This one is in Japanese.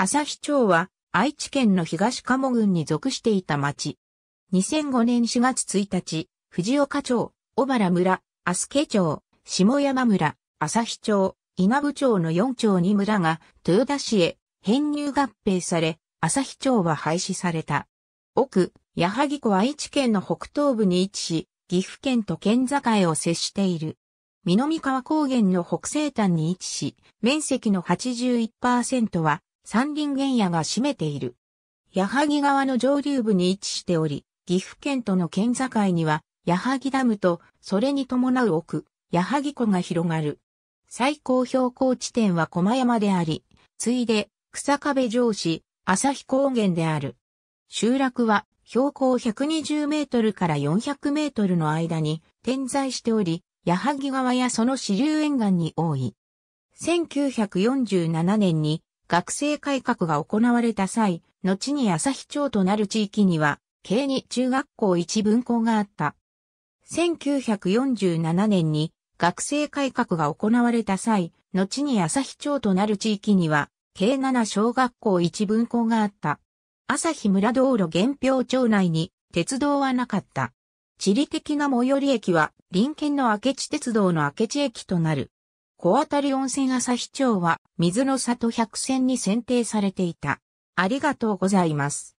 朝日町は愛知県の東鴨郡に属していた町。2005年4月1日、藤岡町、小原村、ア助町、下山村、朝日町、稲部町の4町に村が豊田市へ編入合併され、朝日町は廃止された。奥、矢作湖愛知県の北東部に位置し、岐阜県と県境を接している。南川高原の北西端に位置し、面積の81%は山林原野が占めている。矢作川の上流部に位置しており、岐阜県との県境には、矢作ダムと、それに伴う奥、矢作湖が広がる。最高標高地点は駒山であり、次いで、草壁上市、日高原である。集落は、標高120メートルから400メートルの間に点在しており、矢作川やその支流沿岸に多い。1947年に学生改革が行われた際、後に朝日町となる地域には、慶に中学校一分校があった。1947年に学生改革が行われた際、後に朝日町となる地域には、慶7小学校一分校があった。朝日村道路原表町内に鉄道はなかった。地理的な最寄り駅は、林県の明智鉄道の明智駅となる。小当たり温泉朝日町は水の里百選に選定されていた。ありがとうございます。